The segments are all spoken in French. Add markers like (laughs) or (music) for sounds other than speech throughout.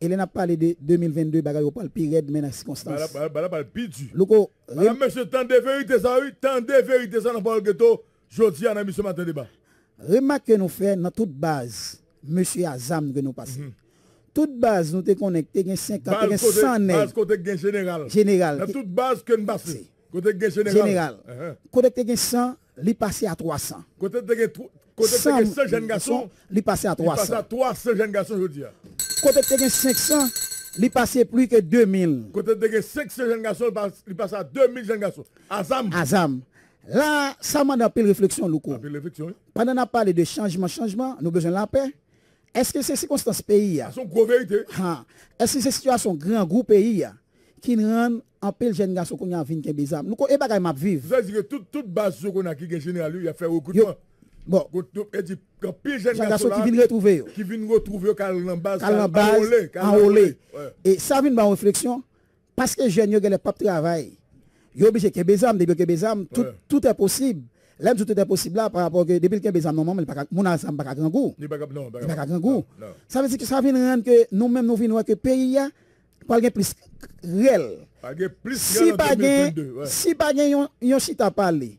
Et là, on a parlé de 2022, bagaille, on parle pire mais dans bah Bala, bala, pidu. Loko, monsieur, tant de vérités ça, oui, tant de vérité, ça, dans le ghetto, je dis à ce matin débat. Remarque que nous faisons dans toute base, monsieur Azam, que nous passons. Mhm. Toute base, nous sommes connectés, il y a 100 côté général. Dans toute base que nous passons. Côté général. Général. Uh côté 100, il passe à 300. Côté gain 100 jeunes garçons, il passe à 300. Il passe à 300 jeunes garçons, je dis. Côté de 500, il passait plus que 2000. Côté de 500 jeunes garçons, il passait à 2000 jeunes garçons. Azam. Azam. Là, ça m'a donné une réflexion, Loukou. Ah, réflexion, Pendant qu'on a parlé de changement, changement, nous avons besoin de la paix. Est-ce que c'est circonstance pays C'est une grosse vérité. Hein? Est-ce que c'est situation grand groupe pays qui rend en pile jeunes garçons qu'on a vu Nous bizarre. Nous connaissons pas m'a vivre. Vous avez dire que toute toute base qu'on a qui est général, il a fait recrutement. Bon. Et dit, quand pile jeune garçon qui vient retrouver. Qui vient retrouver cal en base, en Et ça vient ma réflexion parce que jeune yo les pas travail. Yo obligé que bezam, depuis que bezam, tout tout est possible. Là tout est possible là par rapport que depuis que bezam non mais pas mon ensemble pas grand goût. Il n'y a pas grand goût. Ça veut dire que ça vient rendre que nous mêmes nous venons que pays a pas plus réel. Si pas si pas yon yon pas parlé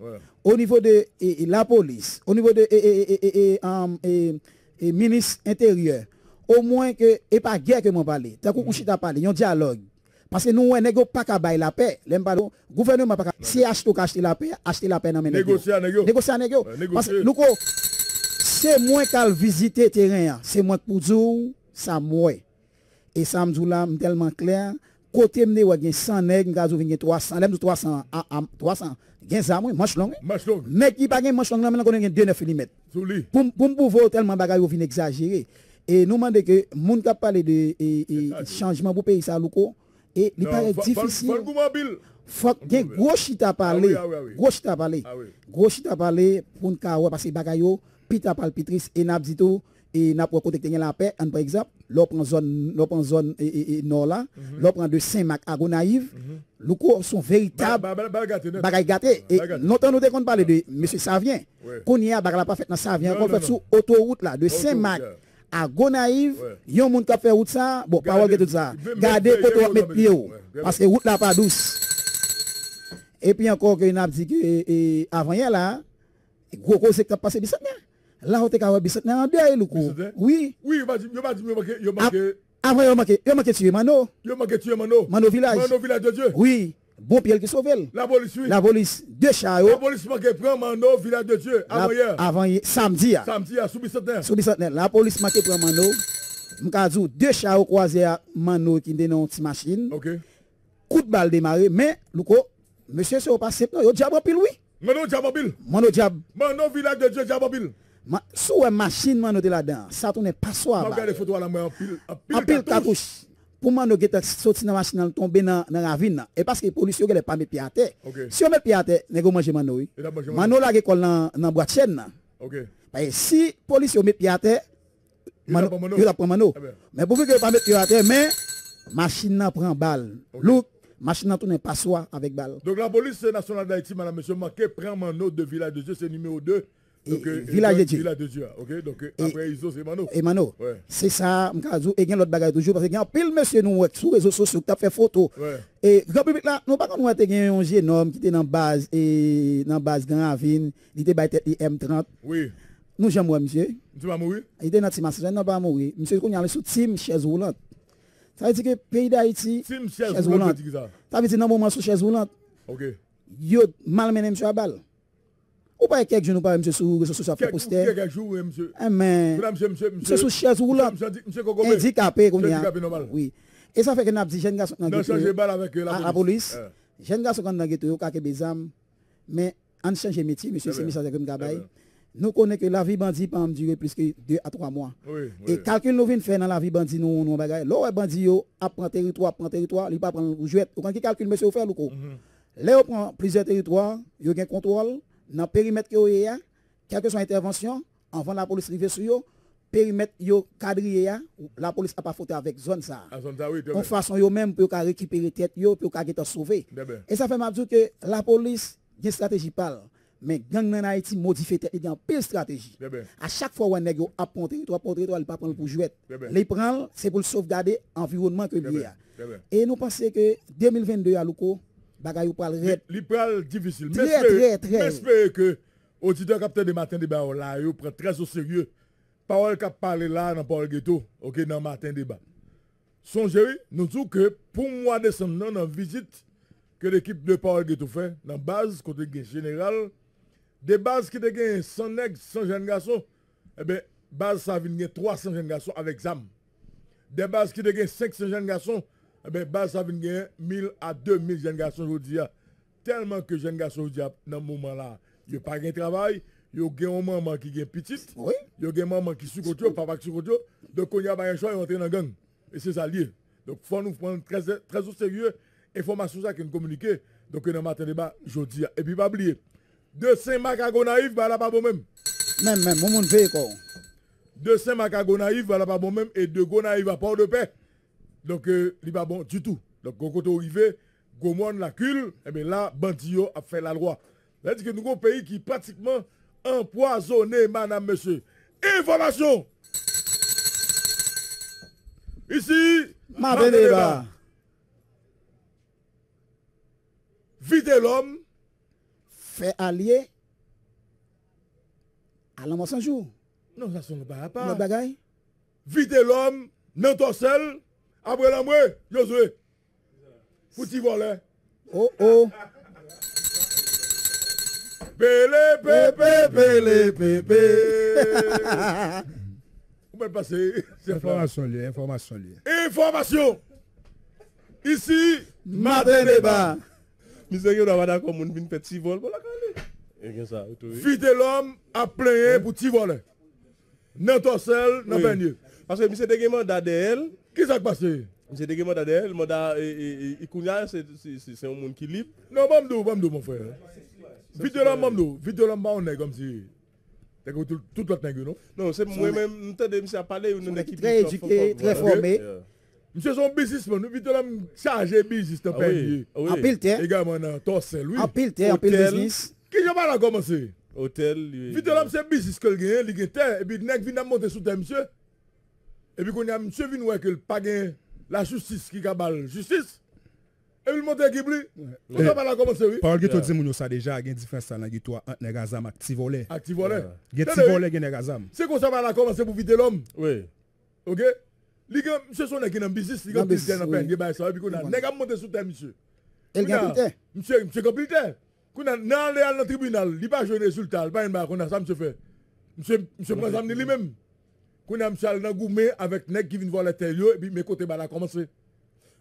au niveau de la police, au niveau de um, et, ministre intérieur, au moins que, et pas guerre que je parle, tant que vous mm-hmm. parlé, il y a un dialogue. Parce que nous, on n'est pas qu'à la paix. Le gouvernement pas Si acheter acheter la paix, acheter la paix dans mes Négocier à Négocier, Négocier Parce que nous, c'est moins qui visiter le terrain. C'est moi hein. pour dire, ça moi. Et ça me dit tellement clair. Côté mené ou 100 nèg, gaz ou 300, lèm 300 à 300. Gen ça moi longue. Manche Mais qui pas gen manche longue, maintenant qu'on gen 2.9 mm. Pour pour pouvoir tellement bagay ou vin exagéré Et nous demandons que moun ka parler de changement pour pays ça louko et il paraît difficile. Faut que gros chita ah parler, ah ah gros chita parler. Gros chita parler pour nous parce que bagay yo pita palpitrice et n'a dit tout et n'a pas côté la paix par exemple l'op en zone l'op en zone et, nord là mhm. l'op de Saint-Marc à Gonaïve mhm. le cours sont véritables bagaille gâté et longtemps nous avons parlé de monsieur Savien qu'on y a bagaille pas fait dans Savien on fait sur autoroute là de Saint-Marc à Gonaïve, monde qui a fait route ça, bon, parole que tout ça. Gardez côté ou mettre pied parce que route là pas douce. Et puis encore que a dit que avant hier là, gros gros secteur passé du passé Là où tu es en nan an Oui. Oui, yo bati yo Avant Avant, yo Mano. Mano. Mano village. Mano village de Dieu. Oui. Bon qui ki sauvé. La police, oui. La police, deux chars. La police manke prend Mano village de Dieu. Avant hier. Avant samedi hein. samedi. Samedi, sous yè. sous La police manke Mano. Mkazou de Charo kwaze à Mano qui dénonce ti machine. Ok. de bal démarré, mais loukou, Monsieur se yo pa non diable oui. Mano Mano diab. Mano village de Dieu en Ma, sous une machine, man, nous là-dedans. Ça tourne pas Regarde les photos à la main, en pile, en pile, en pile cartouche. Pour moi, nous sommes sortis dans la machine, tombé dans la ravine. Et parce que les policiers n'ont pas mes pieds à terre. Si on met pieds à terre, nous allons manger Mano. Mano, là, il dans la boîte chaîne. Ben, si les policiers mettent pieds à terre, il a pris Mano. Eh ben. Mais pour que pas mettre pieds à terre, mais machine prend balle. Look, machine pas passoire avec balle. Donc la police nationale d'Haïti, madame, monsieur, Marquet, prend Mano de Village de Dieu, c'est numéro 2. Euh, village de Dieu. après Iso, c'est Mano. Et Mano. C'est ça, Et il y a l'autre bagage toujours. Parce qu'il y a un pile monsieur sur les réseaux sociaux, qui a fait photo. Ouais. Et grand public là, nous pas nous un jeune homme qui était dans la base, et, dans base Grand Ravine, il était bâti M30. Oui. Nous j'aime monsieur. Tu vas mourir Il était dans Timas, je vais pas mourir. Monsieur, il y sous Tim, chaise Ça veut dire que le pays d'Haïti, chaise roulante. Ça veut dire dans le moment sous chaise roulante. Ok. Yo, mal monsieur à balle. Ou pas quelques jours, pas monsieur sur réseaux sociaux poster. Quelques jours, monsieur. Mais monsieur sous chaise roulante. Handicapé, qu'on Oui. Et ça fait que n'a dit jeune garçon dans la police. Jeune garçon dans la ghetto, kaké des Mais en changer métier, monsieur, c'est message que nous nous connaissons que la vie bandit peut durer plus que 2 à 3 mois. Oui, oui. Et calcul nous vient faire dans la vie bandit, nous, nous, bagaille. L'eau bandit, yo, apprend territoire, prend territoire, il pas prendre jouet. Quand il calcule, monsieur, fait le coup. Là, prend plusieurs territoires, il y a un contrôle dans le périmètre que y a, quelle que soit l'intervention, avant la police arrive sur eux, périmètre yo la police n'a pas faute avec zone ça. Ah, en façon yo même pour récupérer tête yo pour sauvé. Et ça fait mal dire que la police une stratégie parle. Mais gang en Haïti modifie tête une pile stratégie. À chaque fois on nèg a prendre territoire ne territoire pas prendre pour jouer. Les prendre c'est pour sauvegarder l'environnement que Et nous pensons que 2022 à Louko bagay difficile. Mais J'espère que auditeur capitaine de matin débat là, prend très au sérieux. Parole a parlé là dans Paul Ghetto, OK dans matin débat. Songez, nous disons que pour moi décembre dans visite que l'équipe de Paul Ghetto fait dans base côté général des bases qui ont 100 nègres, 100 jeunes garçons, eh bien, base ça vient 300 jeunes garçons avec ZAM. Des bases qui ont 500 jeunes garçons eh bien, base ça vient gagner 1000 à 2000 jeunes garçons aujourd'hui. Hein. Tellement que jeunes garçons aujourd'hui, hein, dans ce moment-là, ils n'ont pas de travail, ils ont des maman qui sont petite, oui. ils ont des mamans qui sont sous côté, papa qui sous Donc, ils y a pas un choix, ils rentrent dans la gang. Et c'est ça lié. Donc, il faut nous prendre très, au sérieux information ça qui nous communiquer. Donc, a matin débat, aujourd'hui. Et puis, pas oublier. De Saint-Marc à Gonaïve, bah, là, pas bon même. Même, même, mon monde fait quoi. De Saint-Marc à Gonaïve, bah, là, pas bon même. Et de Gonaïve à Port-de-Paix. Donc, il il n'est pas bon du tout. Donc, quand on arrivé, Gomon la cul, et eh bien là, Bandio a fait la loi. C'est-à-dire que nous avons un pays qui est pratiquement empoisonné, madame, monsieur. Information! Ici, ma Débat. Vite l'homme. Fait allier, À moi sans jour. Non, ça, va pas Vite l'homme, non seul. Après l'amour, Josué. Petit voler. Oh oh. Bélé, bébé, bélé, bébé. Vous le passer Information liée, information liée. Information. Ici, matin débat. Monsieur on va d'accord, on vient petit vol pour la Fille Fidèle l'homme a plein pour petit voler. non seul, sel, dans parce que monsieur Deguéman d'ADL. Qu'est-ce qui s'est passé Monsieur Deguéman d'ADL, eh, eh, eh, c'est un monde qui libre. Non, Mamdou, Mamdou, mon frère. Vite de la Mamdou, vite de la on est comme si. T'as tout, tout l'autre nègre, non Non, c'est moi-même, je monsieur a parlé, une équipe très éduqué, très formé. Monsieur son businessman, nous vite de la charger business t'as pays. En pile terre. Également dans Torsel, oui. En pile terre, en pile business. Qui j'ai pas là commencer Hôtel. Vite de c'est business que le gagne, il gagne terre et puis nègre vient monter sous terre monsieur. Et puis, qu'on a monsieur que le la justice qui cabale justice. Et puis, le monte qui lui. Vous va pas commencer oui. Parle que tu dis, ça déjà, une différence dans la guitare entre les gazam et C'est qu'on ça va commencer pour vider l'homme. Oui. OK? Ligue, monsieur son qui dans business, business peine, il ça et puis a sous terre monsieur. Monsieur, monsieur a le tribunal, il pas résultat, pas une résultat. a ça monsieur fait. Monsieur monsieur lui-même. Kou nam chal nan goume avèk nek ki vin vo lè tel yo, e bi mè kote ba la komanse.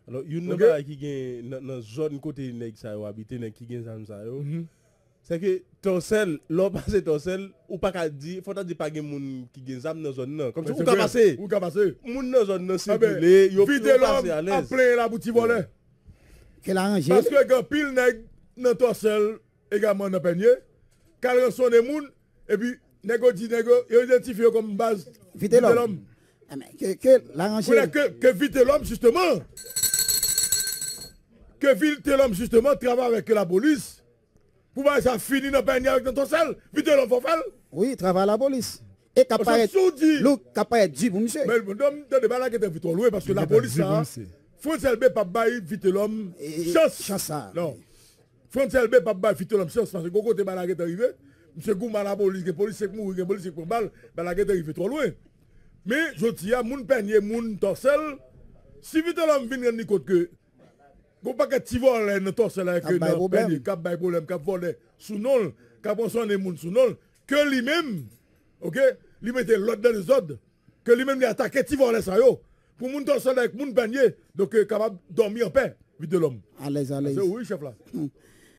Alors, yon nan zon kote yon nek sa yo abite, yon nek ki gen zan zan yo, mhm. seke, ton sel, lò (laughs) pasè ton sel, ou pa ka di, fò ta di pa gen moun ki gen zan nan zon nan. Kou ta pase? Ou ka pase? Moun nan zon nan sebele, yon pasè anèz. Aple la bouti vo lè. Kè la anje? Pase kè pil nek nan ton sel, e gaman nan penye, kare sonè moun, e bi... Nego dit nego, il identifie comme base. Vite l'homme. Ah, que, que Que, que vite l'homme, justement. Que vite l'homme, justement, travaille avec la police. Pour voir ça finit dans le avec notre salle. Vite l'homme, faut faire. Oui, travaille la police. Et capable de dire, monsieur. Mais le homme, t'as des qui vite loué parce que la police, là, faut LB, pas bail, vite l'homme. Chance. Chance, hein. Non. faut LB, pas bail, vite l'homme, chance parce que coco t'es balades qui arrivé c'est Goumala la police, la police qui mourit, la police ben, la guerre trop loin. Mais je dis à mon peigne, mon torsel, si vite l'homme vient rendre que, il n'y a pas hein, de avec le la que lui-même, ok, lui mettait dans les que lui-même lui attaque petit pour mon torsel avec mon peigné, donc euh, capable de dormir en paix, vite l'homme. Allez, allez. oui, chef là. (laughs)